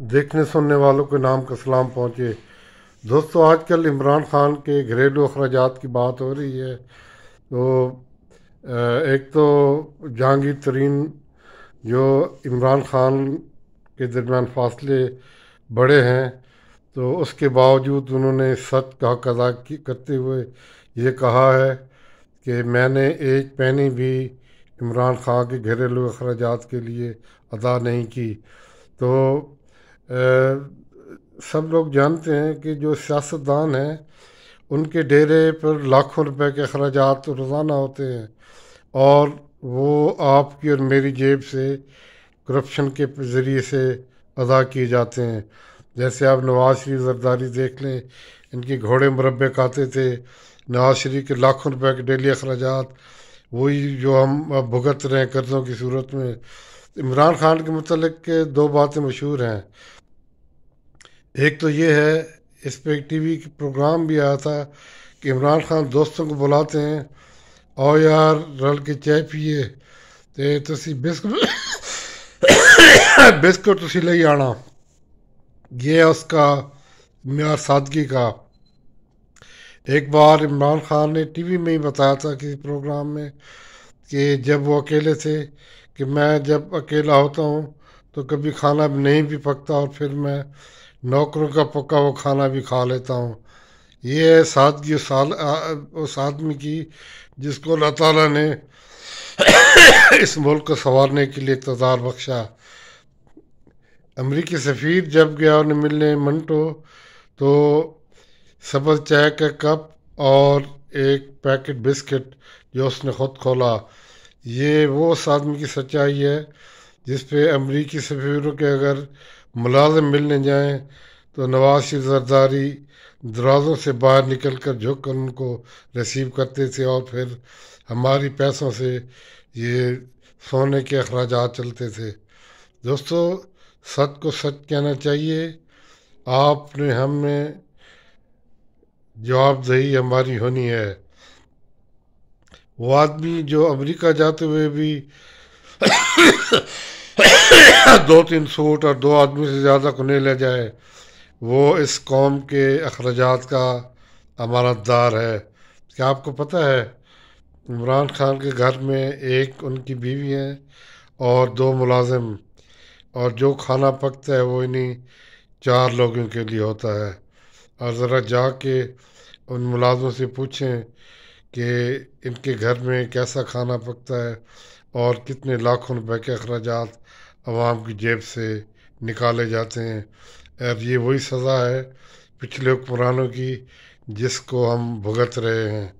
देखने सुनने वालों के नाम का सलाम पहुँचे दोस्तों आजकल इमरान ख़ान के घरेलू अखराज की बात हो रही है तो एक तो जहांगीर तरीन जो इमरान ख़ान के दरमियान फासले बड़े हैं तो उसके बावजूद उन्होंने सच का हक अदा करते हुए ये कहा है कि मैंने एक पैनी भी इमरान खान के घरेलू अखराज के लिए अदा नहीं की तो सब लोग जानते हैं कि जो सियासतदान हैं उनके डेरे पर लाखों रुपए के अखराज रोज़ाना होते हैं और वो आपकी और मेरी जेब से करप्शन के ज़रिए से अदा किए जाते हैं जैसे आप नवाज शरीफ जरदारी देख लें इनके घोड़े मुरबे खाते थे नवाज शरीफ के लाखों रुपए के डेली अखराज वही जो हम भुगत रहे हैं कर्ज़ों की सूरत में इमरान खान के मतलब दो बातें मशहूर हैं एक तो ये है इस पर एक टी वी प्रोग्राम भी आया था कि इमरान खान दोस्तों को बुलाते हैं और यार रल के चाय पिए तो तुम तो बिस्कुट बिस्कुट तुम तो ले आना ये है उसका मैार सादगी का एक बार इमरान खान ने टीवी में ही बताया था किसी प्रोग्राम में कि जब वो अकेले थे कि मैं जब अकेला होता हूँ तो कभी खाना नहीं भी पकता और फिर मैं नौकरों का पका हुआ खाना भी खा लेता हूँ ये है सादगी उस आदमी की जिसको अल्लाह ताला ने इस मुल्क को संवारने के लिए इकतदार बख्शा अमरीकी सफ़ीर जब गया उन्हें मिलने मंटो तो सब्ज़ चाय का कप और एक पैकेट बिस्किट जो उसने ख़ुद खोला ये वो उस आदमी की सच्चाई है जिस पे अमरीकी सफ़ीरों के अगर मुलाजम मिलने जाएं तो नवाज शरीफ जरदारी दरवाज़ों से बाहर निकल कर झुक कर उनको रिसीव करते थे और फिर हमारी पैसों से ये सोने के अखराज चलते थे दोस्तों सच को सच कहना चाहिए आपने हमें जवाबदही हमारी होनी है वो आदमी जो अमेरिका जाते हुए भी दो तीन सूट और दो आदमी से ज़्यादा को नहीं ले जाए वो इस कौम के अखराज का अमानतदार है क्या आपको पता है इमरान खान के घर में एक उनकी बीवी है और दो मुलाजिम और जो खाना पकता है वो इन्हीं चार लोगों के लिए होता है और ज़रा जा के उन मुलाजमों से पूछें कि इनके घर में कैसा खाना पकता है और कितने लाखों रुपए के अखराज अवाम की जेब से निकाले जाते हैं और ये वही सज़ा है पिछले हुक्मरानों की जिसको हम भुगत रहे हैं